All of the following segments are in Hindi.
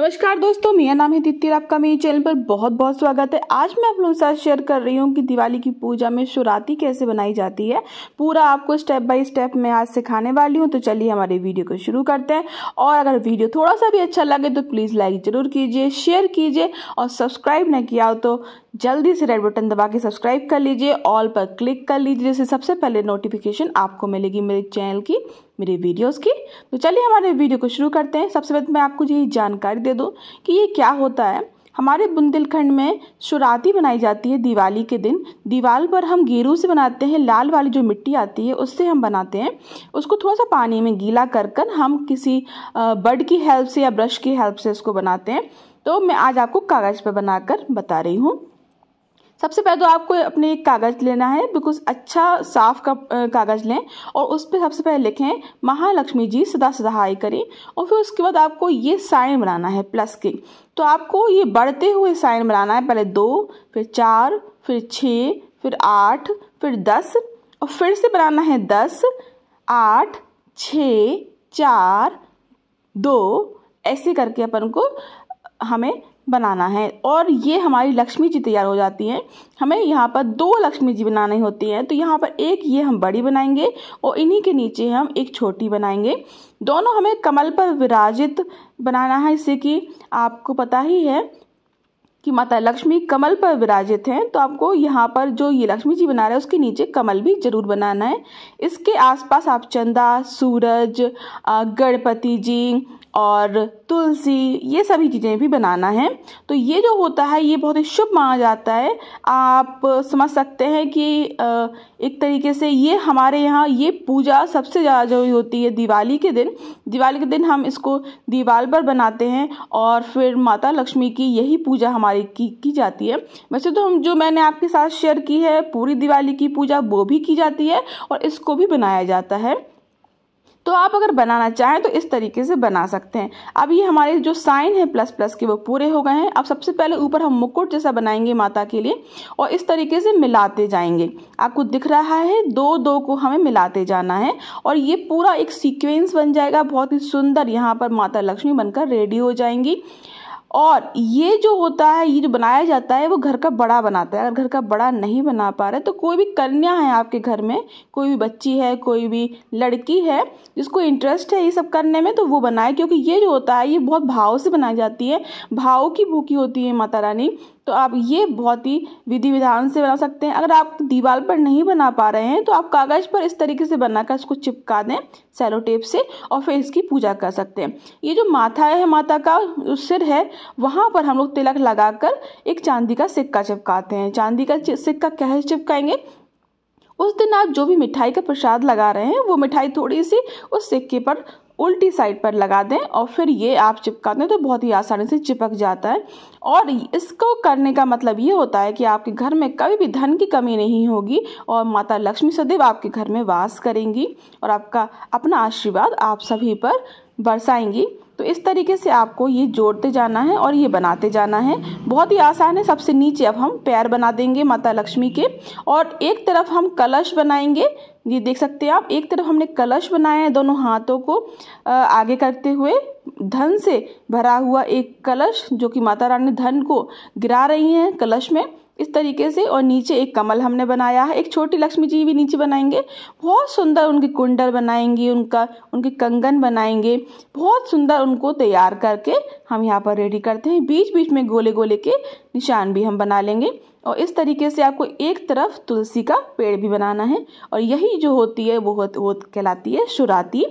नमस्कार दोस्तों मेरा नाम है तित्तिर आपका मेरे चैनल पर बहुत बहुत स्वागत है आज मैं आप लोगों के साथ शेयर कर रही हूँ कि दिवाली की पूजा में शुराती कैसे बनाई जाती है पूरा आपको स्टेप बाय स्टेप मैं आज सिखाने वाली हूँ तो चलिए हमारे वीडियो को शुरू करते हैं और अगर वीडियो थोड़ा सा भी अच्छा लगे तो प्लीज़ लाइक ज़रूर कीजिए शेयर कीजिए और सब्सक्राइब न किया हो तो जल्दी से रेड बटन दबा के सब्सक्राइब कर लीजिए ऑल पर क्लिक कर लीजिए जिससे सबसे पहले नोटिफिकेशन आपको मिलेगी मेरे चैनल की मेरे वीडियोस की तो चलिए हमारे वीडियो को शुरू करते हैं सबसे पहले मैं आपको ये जानकारी दे दूँ कि ये क्या होता है हमारे बुंदेलखंड में शुराती बनाई जाती है दिवाली के दिन दीवाल पर हम गेरू से बनाते हैं लाल वाली जो मिट्टी आती है उससे हम बनाते हैं उसको थोड़ा सा पानी में गीला कर कर हम किसी बर्ड की हेल्प से या ब्रश की हेल्प से इसको बनाते हैं तो मैं आज आपको कागज़ पर बनाकर बता रही हूँ सबसे पहले तो आपको अपने एक कागज़ लेना है बिल्कुल अच्छा साफ का कागज़ लें और उस पर सबसे पहले लिखें महालक्ष्मी जी सदा सदहाय करें और फिर उसके बाद आपको ये साइन बनाना है प्लस के तो आपको ये बढ़ते हुए साइन बनाना है पहले दो फिर चार फिर छः फिर आठ फिर दस और फिर से बनाना है दस आठ छ चार दो ऐसे करके अपन को हमें बनाना है और ये हमारी लक्ष्मी जी तैयार हो जाती है हमें यहाँ पर दो लक्ष्मी जी बनानी होती हैं तो यहाँ पर एक ये हम बड़ी बनाएंगे और इन्हीं के नीचे हम एक छोटी बनाएंगे दोनों हमें कमल पर विराजित बनाना है इससे कि आपको पता ही है कि माता लक्ष्मी कमल पर विराजित हैं तो आपको यहाँ पर जो ये लक्ष्मी जी बना रहे हैं उसके नीचे कमल भी जरूर बनाना है इसके आसपास आप चंदा सूरज गणपति जी और तुलसी ये सभी चीज़ें भी बनाना है तो ये जो होता है ये बहुत ही शुभ माना जाता है आप समझ सकते हैं कि एक तरीके से ये हमारे यहाँ ये पूजा सबसे ज़्यादा जरूरी होती है दिवाली के दिन दिवाली के दिन हम इसको दीवार पर बनाते हैं और फिर माता लक्ष्मी की यही पूजा हमारी की, की जाती है वैसे तो हम जो मैंने आपके साथ शेयर की है पूरी दिवाली की पूजा वो भी की जाती है और इसको भी बनाया जाता है तो आप अगर बनाना चाहें तो इस तरीके से बना सकते हैं अब ये हमारे जो साइन है प्लस प्लस के वो पूरे हो गए हैं अब सबसे पहले ऊपर हम मुकुट जैसा बनाएंगे माता के लिए और इस तरीके से मिलाते जाएंगे आपको दिख रहा है दो दो को हमें मिलाते जाना है और ये पूरा एक सीक्वेंस बन जाएगा बहुत ही सुंदर यहाँ पर माता लक्ष्मी बनकर रेडी हो जाएंगी और ये जो होता है ये जो बनाया जाता है वो घर का बड़ा बनाता है अगर घर का बड़ा नहीं बना पा रहा है तो कोई भी कन्या है आपके घर में कोई भी बच्ची है कोई भी लड़की है जिसको इंटरेस्ट है ये सब करने में तो वो बनाए क्योंकि ये जो होता है ये बहुत भाव से बनाई जाती है भाव की भूखी होती है माता रानी तो आप ये बहुत ही विधि विधान से बना सकते हैं अगर आप दीवार पर नहीं बना पा रहे हैं तो आप कागज़ पर इस तरीके से बनाकर इसको चिपका दें सेलो टेप से और फिर इसकी पूजा कर सकते हैं ये जो माथा है माता का सिर है वहाँ पर हम लोग तिलक लगाकर एक चांदी का सिक्का चिपकाते हैं चांदी का सिक्का कैसे चिपकाएंगे उस दिन आप जो भी मिठाई का प्रसाद लगा रहे हैं वो मिठाई थोड़ी सी उस सिक्के पर उल्टी साइड पर लगा दें और फिर ये आप चिपका दें तो बहुत ही आसानी से चिपक जाता है और इसको करने का मतलब ये होता है कि आपके घर में कभी भी धन की कमी नहीं होगी और माता लक्ष्मी सदैव आपके घर में वास करेंगी और आपका अपना आशीर्वाद आप सभी पर बरसाएंगी तो इस तरीके से आपको ये जोड़ते जाना है और ये बनाते जाना है बहुत ही आसान है सबसे नीचे अब हम पैर बना देंगे माता लक्ष्मी के और एक तरफ हम कलश बनाएंगे ये देख सकते हैं आप एक तरफ हमने कलश बनाया है दोनों हाथों को आगे करते हुए धन से भरा हुआ एक कलश जो कि माता रानी धन को गिरा रही हैं कलश में इस तरीके से और नीचे एक कमल हमने बनाया है एक छोटी लक्ष्मी जी भी नीचे बनाएंगे बहुत सुंदर उनकी कुंडल बनाएंगे उनका उनके कंगन बनाएंगे बहुत सुंदर उनको तैयार करके हम यहाँ पर रेडी करते हैं बीच बीच में गोले गोले के निशान भी हम बना लेंगे और इस तरीके से आपको एक तरफ तुलसी का पेड़ भी बनाना है और यही जो होती है वो वो कहलाती है शुराती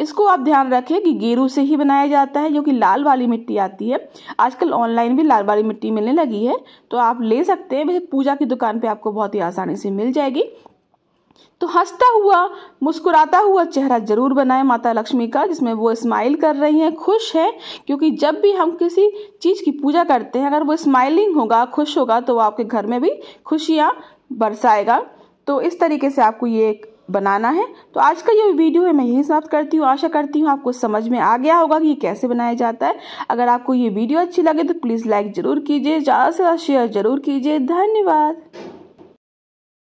इसको आप ध्यान रखें कि गेरू से ही बनाया जाता है जो कि लाल वाली मिट्टी आती है आजकल ऑनलाइन भी लाल वाली मिट्टी मिलने लगी है तो आप ले सकते हैं वैसे पूजा की दुकान पर आपको बहुत ही आसानी से मिल जाएगी तो हंसता हुआ मुस्कुराता हुआ चेहरा जरूर बनाए माता लक्ष्मी का जिसमें वो स्माइल कर रही हैं खुश हैं क्योंकि जब भी हम किसी चीज़ की पूजा करते हैं अगर वो स्माइलिंग होगा खुश होगा तो वो आपके घर में भी खुशियाँ बरसाएगा तो इस तरीके से आपको ये बनाना है तो आज का ये वीडियो है मैं यही समाप्त करती हूँ आशा करती हूँ आपको समझ में आ गया होगा कि ये कैसे बनाया जाता है अगर आपको ये वीडियो अच्छी लगे तो प्लीज़ लाइक ज़रूर कीजिए ज़्यादा से ज़्यादा शेयर ज़रूर कीजिए धन्यवाद